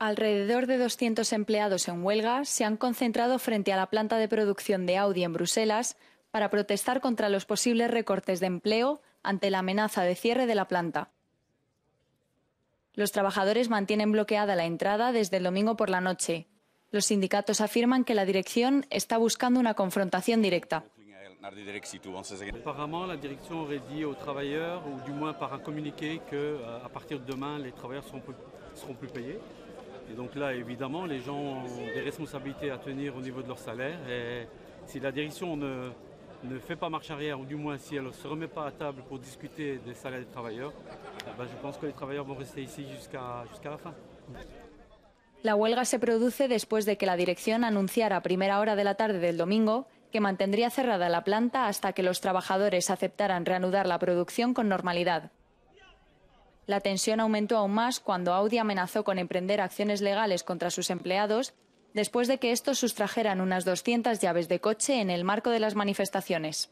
Alrededor de 200 empleados en huelga se han concentrado frente a la planta de producción de Audi en Bruselas para protestar contra los posibles recortes de empleo ante la amenaza de cierre de la planta. Los trabajadores mantienen bloqueada la entrada desde el domingo por la noche. Los sindicatos afirman que la dirección está buscando una confrontación directa. Aparentemente la dirección aurait dit aux travailleurs, ou du moins par un communiqué, que euh, partir de demain, les travailleurs seront seront Et donc là, évidemment, les gens ont des responsabilités à tenir au niveau de leur salaire. Et si la direction ne, fait pas marche arrière, ou du moins si elle ne se remet pas à table pour discuter des salaires des travailleurs, eh ben, je pense que les travailleurs vont rester ici jusqu'à la fin. La huelga se produce después de que la dirección anunciara a primera hora de la tarde del domingo que mantendría cerrada la planta hasta que los trabajadores aceptaran reanudar la producción con normalidad. La tensión aumentó aún más cuando Audi amenazó con emprender acciones legales contra sus empleados después de que estos sustrajeran unas 200 llaves de coche en el marco de las manifestaciones.